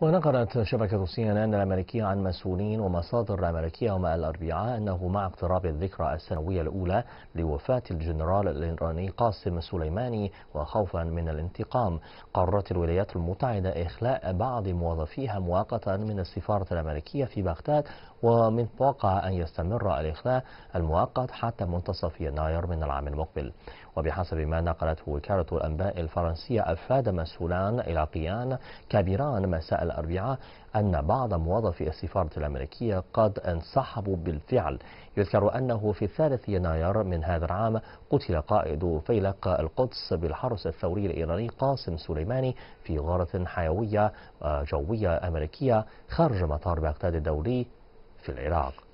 ونقلت شبكة سي ان ان الأمريكية عن مسؤولين ومصادر أمريكية يوم الأربعاء أنه مع اقتراب الذكرى السنوية الأولى لوفاة الجنرال الإيراني قاسم سليماني وخوفا من الانتقام قررت الولايات المتحدة إخلاء بعض موظفيها مؤقتا من السفارة الأمريكية في بغداد ومن توقع أن يستمر الإخلاء المؤقت حتى منتصف يناير من العام المقبل وبحسب ما نقلته وكالة الأنباء الفرنسية أفاد مسؤولان عراقيان كبيران مساء الأربعاء أن بعض موظفي السفارة الأمريكية قد انسحبوا بالفعل يذكر أنه في الثالث يناير من هذا العام قتل قائد فيلق القدس بالحرس الثوري الإيراني قاسم سليماني في غارة حيوية آه، جوية أمريكية خارج مطار بغداد الدولي في العراق